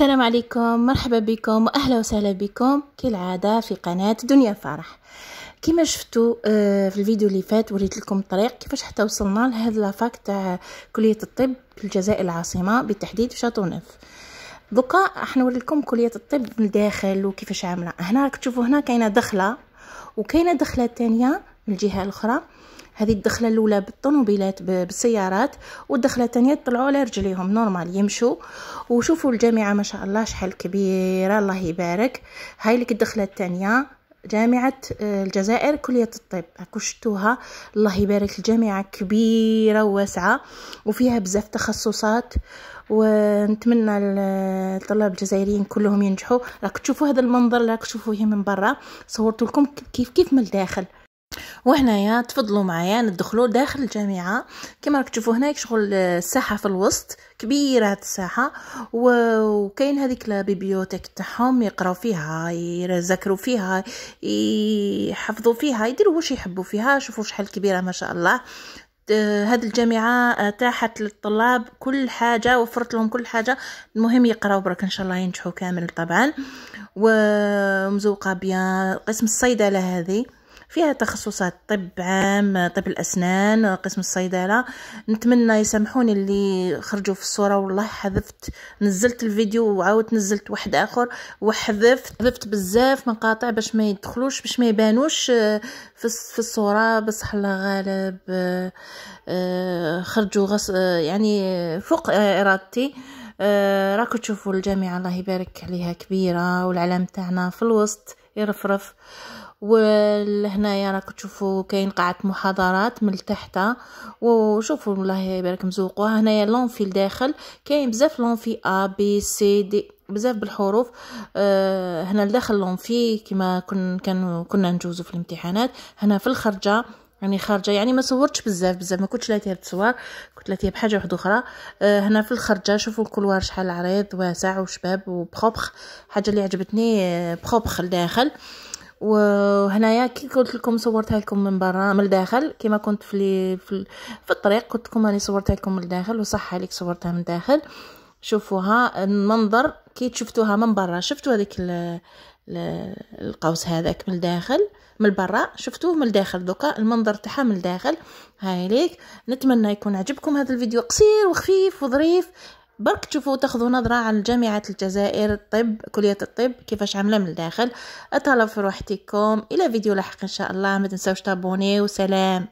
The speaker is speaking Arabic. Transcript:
السلام عليكم مرحبا بكم واهلا وسهلا بكم كالعاده في قناه دنيا فرح كما شفتوا آه، في الفيديو اللي فات وريت لكم الطريق كيفاش حتى وصلنا لهذا لافاك تاع كليه الطب في الجزائر العاصمه بالتحديد في نيف دوكا راح نوريكم كليه الطب من الداخل وكيفاش عامله هنا راك تشوفوا هنا كاينه دخله وكاينه دخله تانية الجهه الاخرى هذه الدخله الاولى بالطنوبيلات بالسيارات والدخله الثانيه طلعوا على رجليهم نورمال يمشوا وشوفوا الجامعه ما شاء الله شحال كبيره الله يبارك هاي لك الدخله الثانيه جامعة آه، الجزائر كلية الطب هاكو الله يبارك الجامعة كبيرة وواسعة وفيها بزاف تخصصات ونتمنى الطلاب الجزائريين كلهم ينجحوا راك تشوفوا هذا المنظر راك تشوفوه من برا صورت لكم كيف كيف من الداخل وهنايا تفضلوا معايا ندخلوا داخل الجامعه كما راك تشوفوا هناك شغل آه، الساحه في الوسط كبيره هاد الساحه وكاين هذيك البيبيوتيك تاعهم يقراو فيها يذاكروا فيها يحفظوا فيها يديروا واش يحبوا فيها شوفوا شحال كبيره ما شاء الله هذه الجامعة أتاحت آه، للطلاب كل حاجة وفرت لهم كل حاجة المهم يقراو برك إن شاء الله ينجحوا كامل طبعا ومزوقة بيان قسم الصيدلة هذه فيها تخصصات طب عام طب الأسنان قسم الصيدلة نتمنى يسامحوني اللي خرجوا في الصورة والله حذفت نزلت الفيديو وعاودت نزلت واحد آخر وحذفت حذفت بزاف مقاطع باش ما يدخلوش باش ما يبانوش آه، في الصورة بصح الله غالب آه، آه، خرجوا غص يعني فوق إرادتي راكو تشوفوا الجامعة الله يبارك عليها كبيرة والعلم تاعنا في الوسط يرفرف ولهنايا راكم تشوفوا كاين قاعه محاضرات من تحت وشوفوا الله يبارك مزوقوها هنايا لونفي لداخل كاين بزاف لونفي ا بي سي دي بزاف بالحروف أه هنا لداخل لونفي كما كن كان كنا نجوزو في الامتحانات هنا في الخرجه يعني خارجه يعني ما صورتش بزاف بزاف ما كنتش لاتيه بالتصوير كنت لاتيه بحاجه واحده اخرى أه هنا في الخرجه شوفوا الكلوار شحال عريض واسع وشباب وبروبخ حاجه اللي عجبتني آه، بخوبخ لداخل أه وهنايا كي قلت لكم صورتها لكم من برا من الداخل كيما كنت في في, في الطريق قلت لكم راني صورتها لكم من الداخل وصح عليك صورتها من الداخل شوفوها المنظر كي شفتوها من برا شفتوا هذيك القوس هذاك من الداخل من برا شفتوه من الداخل دوكا المنظر تاعها من الداخل هاي ليك نتمنى يكون عجبكم هذا الفيديو قصير وخفيف وظريف برك تشوفوا تاخذوا نظرة عن جامعة الجزائر الطب كلية الطب كيفاش عاملة من الداخل اتهلاو في روحتكم إلى فيديو لاحق إن شاء الله ما تنساوش تابوني وسلام